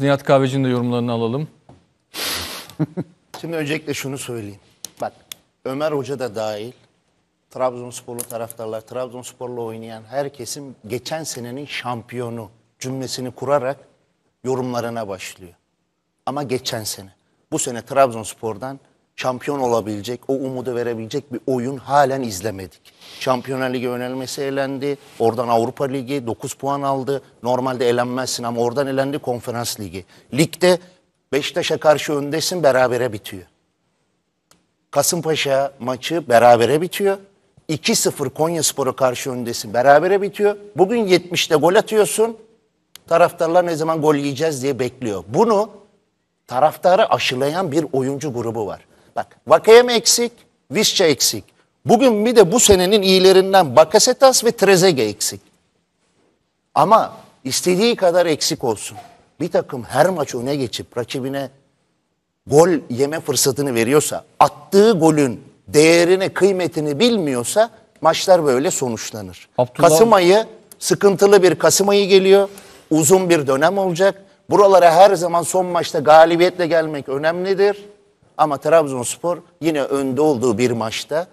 Nihat Kahveci'nin de yorumlarını alalım. Şimdi öncelikle şunu söyleyeyim. Bak Ömer Hoca da dahil Trabzonsporlu taraftarlar, Trabzonsporlu oynayan herkesin geçen senenin şampiyonu cümlesini kurarak yorumlarına başlıyor. Ama geçen sene. Bu sene Trabzonspor'dan şampiyon olabilecek, o umudu verebilecek bir oyun halen izlemedik. Şampiyonlar Ligi önelmesi elendi. Oradan Avrupa Ligi 9 puan aldı. Normalde elenmezsin ama oradan elendi Konferans Ligi. Ligde Beşiktaş'a karşı öndesin berabere bitiyor. Kasımpaşa maçı berabere bitiyor. 2-0 Konya Spor'a karşı öndesin berabere bitiyor. Bugün 70'te gol atıyorsun. Taraftarlar ne zaman gol yiyeceğiz diye bekliyor. Bunu taraftarı aşılayan bir oyuncu grubu var. Bak Vakayem eksik, Vişça eksik. Bugün bir de bu senenin iyilerinden Bakasetas ve Trezege eksik. Ama istediği kadar eksik olsun. Bir takım her maç öne geçip rakibine gol yeme fırsatını veriyorsa, attığı golün değerini, kıymetini bilmiyorsa maçlar böyle sonuçlanır. Abdullah... Kasım ayı sıkıntılı bir Kasım ayı geliyor. Uzun bir dönem olacak. Buralara her zaman son maçta galibiyetle gelmek önemlidir. Ama Trabzonspor yine önde olduğu bir maçta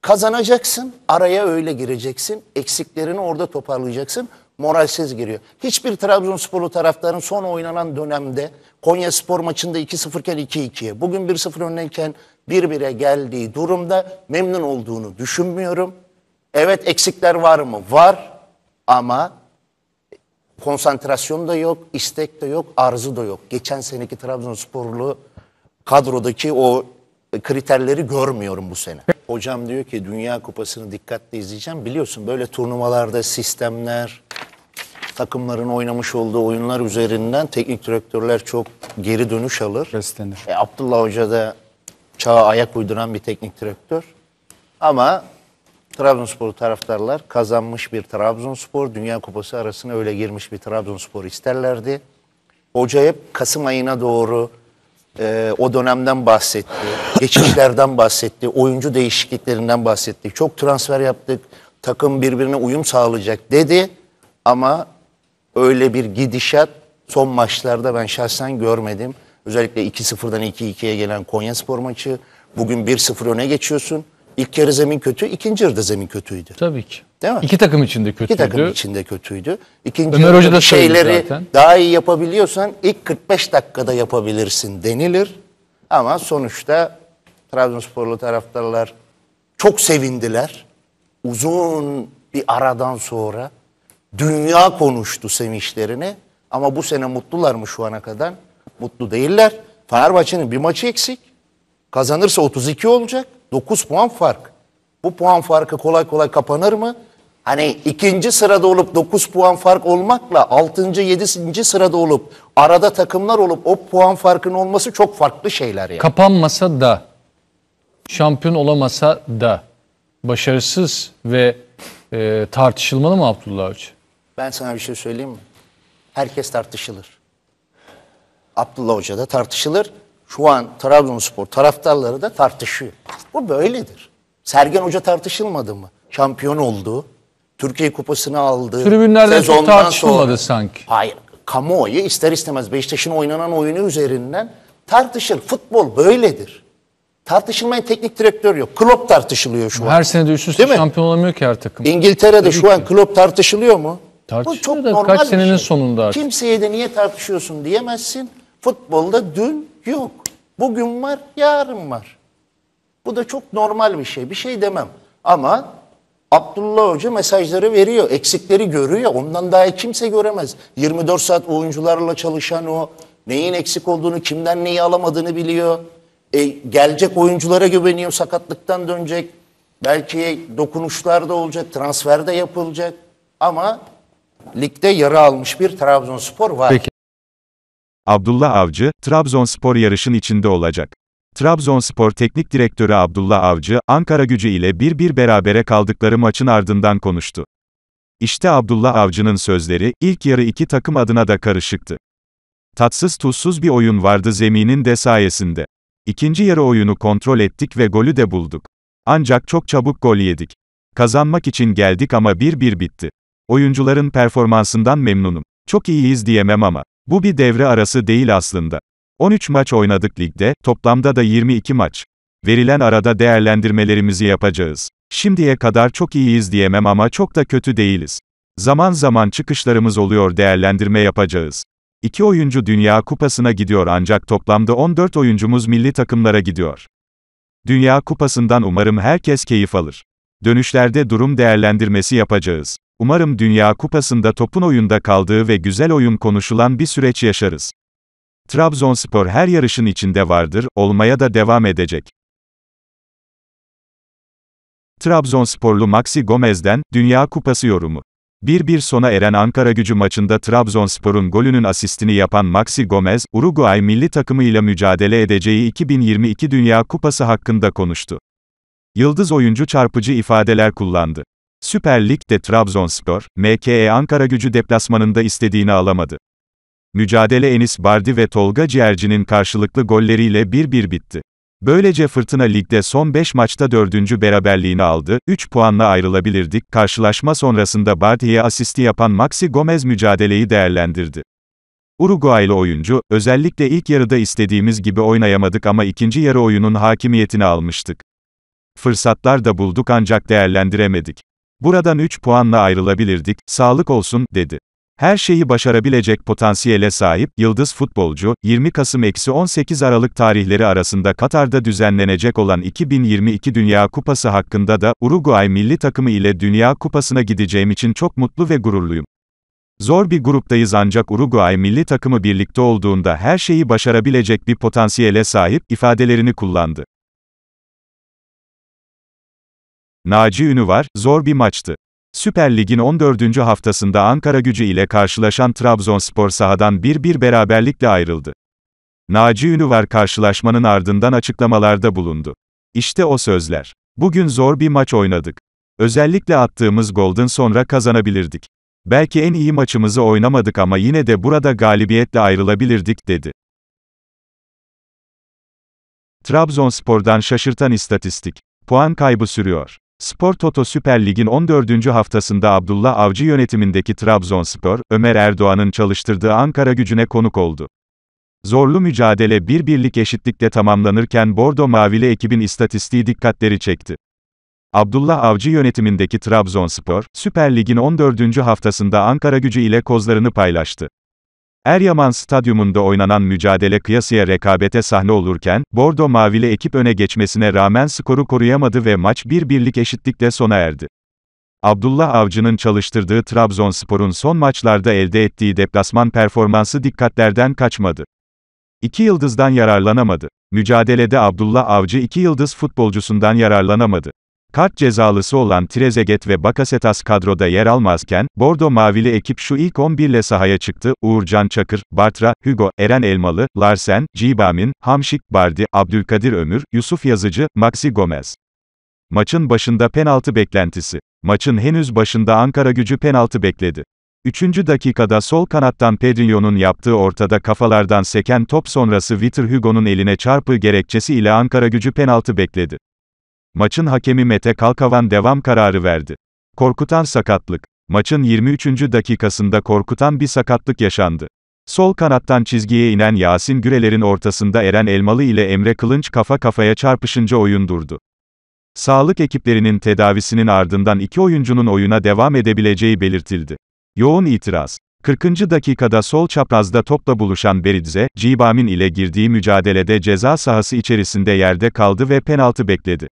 kazanacaksın, araya öyle gireceksin, eksiklerini orada toparlayacaksın, moralsiz giriyor. Hiçbir Trabzonsporlu taraftarın son oynanan dönemde Konya Spor maçında 2-0 iken 2-2'ye, bugün 1-0 önlenken 1-1'e geldiği durumda memnun olduğunu düşünmüyorum. Evet eksikler var mı? Var ama konsantrasyon da yok, istek de yok, arzu da yok. Geçen seneki Trabzonsporlu kadrodaki o kriterleri görmüyorum bu sene. Hocam diyor ki Dünya Kupası'nı dikkatli izleyeceğim. Biliyorsun böyle turnuvalarda sistemler, takımların oynamış olduğu oyunlar üzerinden teknik direktörler çok geri dönüş alır. Beslenir. E, Abdullah Hoca da çağa ayak uyduran bir teknik direktör. Ama Trabzonspor taraftarlar kazanmış bir Trabzonspor, Dünya Kupası arasına öyle girmiş bir Trabzonspor isterlerdi. Hoca hep Kasım ayına doğru e, o dönemden bahsetti, geçişlerden bahsetti, oyuncu değişikliklerinden bahsetti. Çok transfer yaptık, takım birbirine uyum sağlayacak dedi ama öyle bir gidişat son maçlarda ben şahsen görmedim. Özellikle 2-0'dan 2-2'ye gelen Konyaspor maçı. Bugün 1-0 öne geçiyorsun. İlk yarı zemin kötü, ikinci yarıda zemin kötüydü. Tabii ki. Değil mi? İki takım içinde kötüydü. İki takım içinde kötüydü. İkinci Ömer Hoca da şeyleri zaten. daha iyi yapabiliyorsan ilk 45 dakikada yapabilirsin denilir. Ama sonuçta Trabzonsporlu taraftarlar çok sevindiler. Uzun bir aradan sonra dünya konuştu sevinçlerini. Ama bu sene mutlular mı şu ana kadar? Mutlu değiller. Fenerbahçe'nin bir maçı eksik. Kazanırsa 32 olacak. 9 puan fark. Bu puan farkı kolay kolay kapanır mı? Hani ikinci sırada olup 9 puan fark olmakla 6. 7. sırada olup arada takımlar olup o puan farkının olması çok farklı şeyler yani. Kapanmasa da şampiyon olamasa da başarısız ve e, tartışılmalı mı Abdullah Avcı? Ben sana bir şey söyleyeyim mi? Herkes tartışılır. Abdullah Hoca da tartışılır. Şu an Trabzonspor taraftarları da tartışıyor. Bu böyledir. Sergen Hoca tartışılmadı mı? Şampiyon oldu. Türkiye Kupası'nı aldı. Tribünlerde çok tartışılmadı sonra... sanki. Hayır. Kamuoyu ister istemez Beşiktaş'ın oynanan oyunu üzerinden tartışır. Futbol böyledir. Tartışılmayan teknik direktör yok. Klopp tartışılıyor şu an. Her sene de üst üste şampiyon olamıyor ki her takım. İngiltere'de Tabii şu ki. an Klopp tartışılıyor mu? Tartışılıyor Bu çok da normal kaç senenin şey. sonunda artık. Kimseye de niye tartışıyorsun diyemezsin. Futbolda dün yok. Bugün var, yarın var. Bu da çok normal bir şey. Bir şey demem. Ama Abdullah Hoca mesajları veriyor. Eksikleri görüyor. Ondan daha kimse göremez. 24 saat oyuncularla çalışan o. Neyin eksik olduğunu, kimden neyi alamadığını biliyor. E, gelecek oyunculara güveniyor. Sakatlıktan dönecek. Belki dokunuşlar da olacak. Transfer de yapılacak. Ama ligde yara almış bir Trabzonspor var. Peki. Abdullah Avcı, Trabzonspor yarışın içinde olacak. Trabzonspor Teknik Direktörü Abdullah Avcı, Ankara gücü ile 1-1 berabere kaldıkları maçın ardından konuştu. İşte Abdullah Avcı'nın sözleri, ilk yarı iki takım adına da karışıktı. Tatsız tuzsuz bir oyun vardı zeminin de sayesinde. İkinci yarı oyunu kontrol ettik ve golü de bulduk. Ancak çok çabuk gol yedik. Kazanmak için geldik ama 1-1 bitti. Oyuncuların performansından memnunum. Çok iyiyiz diyemem ama. Bu bir devre arası değil aslında. 13 maç oynadık ligde, toplamda da 22 maç. Verilen arada değerlendirmelerimizi yapacağız. Şimdiye kadar çok iyiyiz diyemem ama çok da kötü değiliz. Zaman zaman çıkışlarımız oluyor değerlendirme yapacağız. İki oyuncu Dünya Kupası'na gidiyor ancak toplamda 14 oyuncumuz milli takımlara gidiyor. Dünya Kupası'ndan umarım herkes keyif alır. Dönüşlerde durum değerlendirmesi yapacağız. Umarım Dünya Kupası'nda topun oyunda kaldığı ve güzel oyun konuşulan bir süreç yaşarız. Trabzonspor her yarışın içinde vardır, olmaya da devam edecek. Trabzonsporlu Maxi Gomez'den, Dünya Kupası yorumu. 1-1 sona eren Ankara gücü maçında Trabzonspor'un golünün asistini yapan Maxi Gomez, Uruguay milli takımıyla mücadele edeceği 2022 Dünya Kupası hakkında konuştu. Yıldız oyuncu çarpıcı ifadeler kullandı. Süper Lig'de Trabzonspor, MKE Ankara gücü deplasmanında istediğini alamadı. Mücadele Enis Bardi ve Tolga Ciğerci'nin karşılıklı golleriyle 1-1 bitti. Böylece Fırtına Lig'de son 5 maçta 4. beraberliğini aldı, 3 puanla ayrılabilirdik. Karşılaşma sonrasında Bardi'ye asisti yapan Maxi Gomez mücadeleyi değerlendirdi. Uruguaylı oyuncu, özellikle ilk yarıda istediğimiz gibi oynayamadık ama ikinci yarı oyunun hakimiyetini almıştık. Fırsatlar da bulduk ancak değerlendiremedik. Buradan 3 puanla ayrılabilirdik, sağlık olsun, dedi. Her şeyi başarabilecek potansiyele sahip, yıldız futbolcu, 20 Kasım-18 Aralık tarihleri arasında Katar'da düzenlenecek olan 2022 Dünya Kupası hakkında da, Uruguay milli takımı ile Dünya Kupası'na gideceğim için çok mutlu ve gururluyum. Zor bir gruptayız ancak Uruguay milli takımı birlikte olduğunda her şeyi başarabilecek bir potansiyele sahip, ifadelerini kullandı. Naci ünü var, zor bir maçtı. Süper Lig'in 14. haftasında Ankara gücü ile karşılaşan Trabzonspor sahadan 1-1 beraberlikle ayrıldı. Naci Ünüvar karşılaşmanın ardından açıklamalarda bulundu. İşte o sözler. Bugün zor bir maç oynadık. Özellikle attığımız golden sonra kazanabilirdik. Belki en iyi maçımızı oynamadık ama yine de burada galibiyetle ayrılabilirdik dedi. Trabzonspor'dan şaşırtan istatistik. Puan kaybı sürüyor. Spor Toto Süper Lig'in 14. haftasında Abdullah Avcı yönetimindeki Trabzonspor, Ömer Erdoğan'ın çalıştırdığı Ankara gücüne konuk oldu. Zorlu mücadele bir birlik eşitlikle tamamlanırken Bordo Mavili ekibin istatistiği dikkatleri çekti. Abdullah Avcı yönetimindeki Trabzonspor, Süper Lig'in 14. haftasında Ankara gücü ile kozlarını paylaştı. Eryaman Stadyumunda oynanan mücadele kıyasıya rekabete sahne olurken, Bordo Mavili ekip öne geçmesine rağmen skoru koruyamadı ve maç bir birlik eşitlikle sona erdi. Abdullah Avcı'nın çalıştırdığı Trabzonspor'un son maçlarda elde ettiği deplasman performansı dikkatlerden kaçmadı. İki yıldızdan yararlanamadı. Mücadelede Abdullah Avcı iki yıldız futbolcusundan yararlanamadı. Kart cezalısı olan Trezeguet ve Bakasetas kadroda yer almazken, Bordo Mavili ekip şu ilk 11 ile sahaya çıktı, Uğurcan Çakır, Bartra, Hugo, Eren Elmalı, Larsen, Cibamin, Hamşik, Bardi, Abdülkadir Ömür, Yusuf Yazıcı, Maxi Gomez. Maçın başında penaltı beklentisi. Maçın henüz başında Ankara gücü penaltı bekledi. Üçüncü dakikada sol kanattan Pedrinho'nun yaptığı ortada kafalardan seken top sonrası Vitor Hugo'nun eline çarpı gerekçesi ile Ankara gücü penaltı bekledi. Maçın hakemi Mete Kalkavan devam kararı verdi. Korkutan sakatlık. Maçın 23. dakikasında korkutan bir sakatlık yaşandı. Sol kanattan çizgiye inen Yasin Güreler'in ortasında Eren Elmalı ile Emre Kılınç kafa kafaya çarpışınca oyun durdu. Sağlık ekiplerinin tedavisinin ardından iki oyuncunun oyuna devam edebileceği belirtildi. Yoğun itiraz. 40. dakikada sol çaprazda topla buluşan Beridze, Cibamin ile girdiği mücadelede ceza sahası içerisinde yerde kaldı ve penaltı bekledi.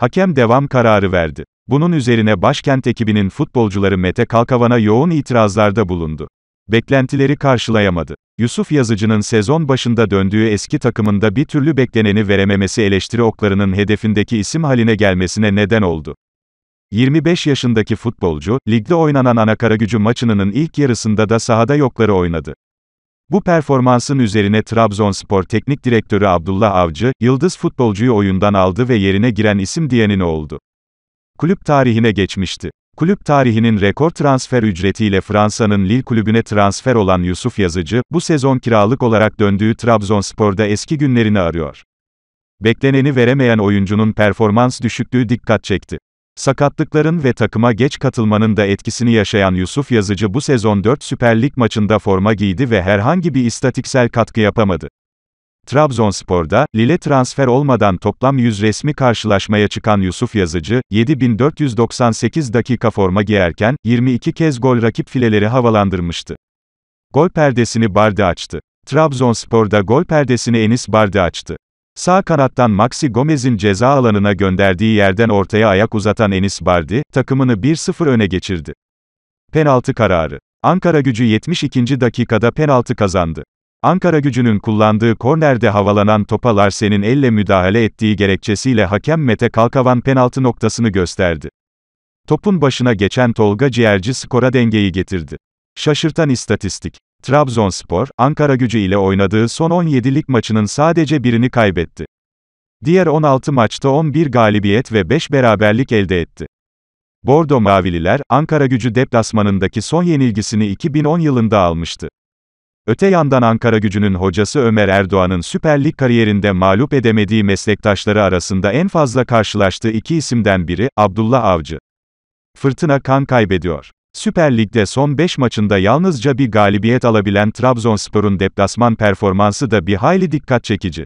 Hakem devam kararı verdi. Bunun üzerine başkent ekibinin futbolcuları Mete Kalkavan'a yoğun itirazlarda bulundu. Beklentileri karşılayamadı. Yusuf Yazıcı'nın sezon başında döndüğü eski takımında bir türlü bekleneni verememesi eleştiri oklarının hedefindeki isim haline gelmesine neden oldu. 25 yaşındaki futbolcu, ligde oynanan Anakaragücü maçının ilk yarısında da sahada yokları oynadı. Bu performansın üzerine Trabzonspor Teknik Direktörü Abdullah Avcı, yıldız futbolcuyu oyundan aldı ve yerine giren isim Diyanino oldu. Kulüp tarihine geçmişti. Kulüp tarihinin rekor transfer ücretiyle Fransa'nın Lille kulübüne transfer olan Yusuf Yazıcı, bu sezon kiralık olarak döndüğü Trabzonspor'da eski günlerini arıyor. Bekleneni veremeyen oyuncunun performans düşüklüğü dikkat çekti. Sakatlıkların ve takıma geç katılmanın da etkisini yaşayan Yusuf Yazıcı bu sezon 4 Süper Lig maçında forma giydi ve herhangi bir istatiksel katkı yapamadı. Trabzonspor'da, Lille transfer olmadan toplam 100 resmi karşılaşmaya çıkan Yusuf Yazıcı, 7498 dakika forma giyerken, 22 kez gol rakip fileleri havalandırmıştı. Gol perdesini Bardi açtı. Trabzonspor'da gol perdesini Enis Bardi açtı. Sağ kanattan Maxi Gomez'in ceza alanına gönderdiği yerden ortaya ayak uzatan Enis Bardi, takımını 1-0 öne geçirdi. Penaltı kararı. Ankara gücü 72. dakikada penaltı kazandı. Ankara gücünün kullandığı kornerde havalanan topa Larsen'in elle müdahale ettiği gerekçesiyle hakem Mete Kalkavan penaltı noktasını gösterdi. Topun başına geçen Tolga Ciğerci skora dengeyi getirdi. Şaşırtan istatistik. Trabzonspor, Ankara gücü ile oynadığı son 17'lik maçının sadece birini kaybetti. Diğer 16 maçta 11 galibiyet ve 5 beraberlik elde etti. Bordo Mavililer, Ankara gücü deplasmanındaki son yenilgisini 2010 yılında almıştı. Öte yandan Ankara gücünün hocası Ömer Erdoğan'ın Süper Lig kariyerinde mağlup edemediği meslektaşları arasında en fazla karşılaştığı iki isimden biri, Abdullah Avcı. Fırtına kan kaybediyor. Süper Lig'de son 5 maçında yalnızca bir galibiyet alabilen Trabzonspor'un deplasman performansı da bir hayli dikkat çekici.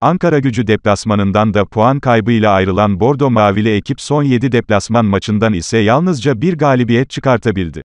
Ankara gücü deplasmanından da puan kaybıyla ayrılan Bordo Mavili ekip son 7 deplasman maçından ise yalnızca bir galibiyet çıkartabildi.